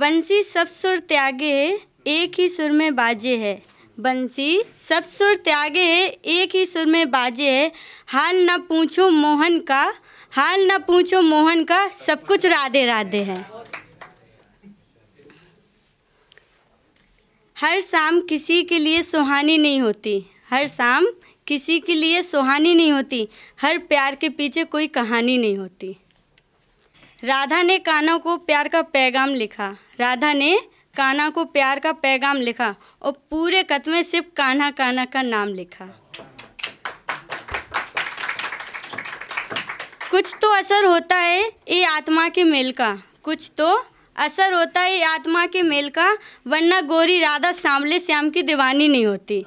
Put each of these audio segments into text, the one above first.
बंसी सब सुर त्यागे एक ही सुर में बाजे है बंसी सब सुर त्यागे एक ही सुर में बाजे है हाल न पूछो मोहन का हाल न पूछो मोहन का सब कुछ राधे राधे है हर शाम किसी के लिए सुहानी नहीं होती हर शाम किसी के लिए सुहानी नहीं होती हर प्यार के पीछे कोई कहानी नहीं होती राधा ने कान्हा को प्यार का पैगाम लिखा राधा ने कान्हा को प्यार का पैगाम लिखा और पूरे कत में सिर्फ कान्हा कान्हा का नाम लिखा कुछ तो असर होता है ये आत्मा के मेल का कुछ तो असर होता है आत्मा के मेल का वरना गोरी राधा सांवले श्याम की दीवानी नहीं होती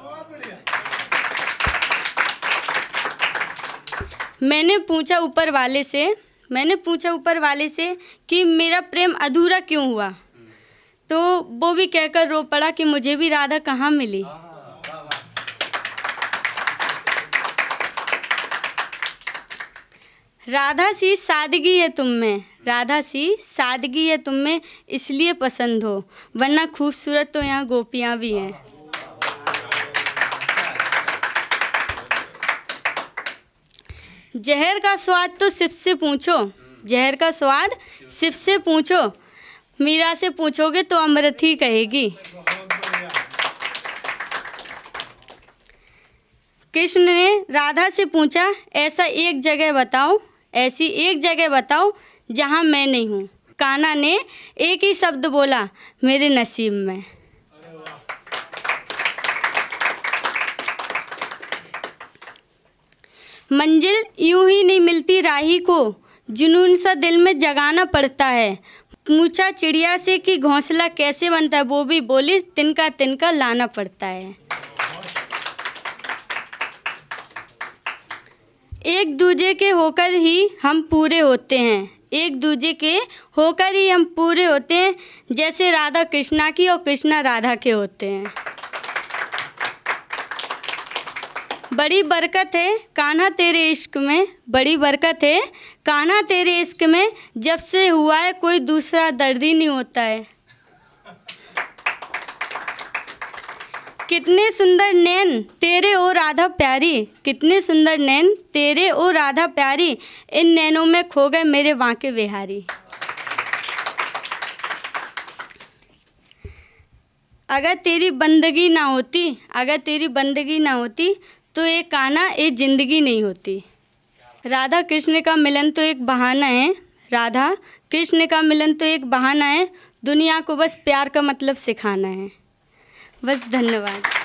मैंने पूछा ऊपर वाले से मैंने पूछा ऊपर वाले से कि मेरा प्रेम अधूरा क्यों हुआ तो वो भी कहकर रो पड़ा कि मुझे भी राधा कहाँ मिली हाँ, हाँ, हाँ, राधा सी सादगी है तुम में राधा सी सादगी है तुम में इसलिए पसंद हो वरना खूबसूरत तो यहाँ गोपियाँ भी हैं जहर का स्वाद तो शिव से पूछो जहर का स्वाद शिव से पूछो मीरा से पूछोगे तो अमृत ही कहेगी कृष्ण ने राधा से पूछा ऐसा एक जगह बताओ ऐसी एक जगह बताओ जहाँ मैं नहीं हूँ काना ने एक ही शब्द बोला मेरे नसीब में मंजिल यूं ही नहीं मिलती राही को जुनून सा दिल में जगाना पड़ता है पूछा चिड़िया से कि घोंसला कैसे बनता है वो भी बोली तिनका तिनका लाना पड़ता है एक दूजे के होकर ही हम पूरे होते हैं एक दूजे के होकर ही हम पूरे होते हैं जैसे राधा कृष्णा की और कृष्णा राधा के होते हैं बड़ी बरकत है कान्हा तेरे इश्क में बड़ी बरकत है कान्हा तेरे इश्क में जब से हुआ है कोई दूसरा दर्दी नहीं होता है कितने सुंदर नैन तेरे ओ राधा प्यारी कितने सुंदर नैन तेरे ओ राधा प्यारी इन नैनों में खो गए मेरे वहाँ के बिहारी अगर तेरी बंदगी ना होती अगर तेरी बंदगी ना होती तो ये काना ये जिंदगी नहीं होती राधा कृष्ण का मिलन तो एक बहाना है राधा कृष्ण का मिलन तो एक बहाना है दुनिया को बस प्यार का मतलब सिखाना है बस धन्यवाद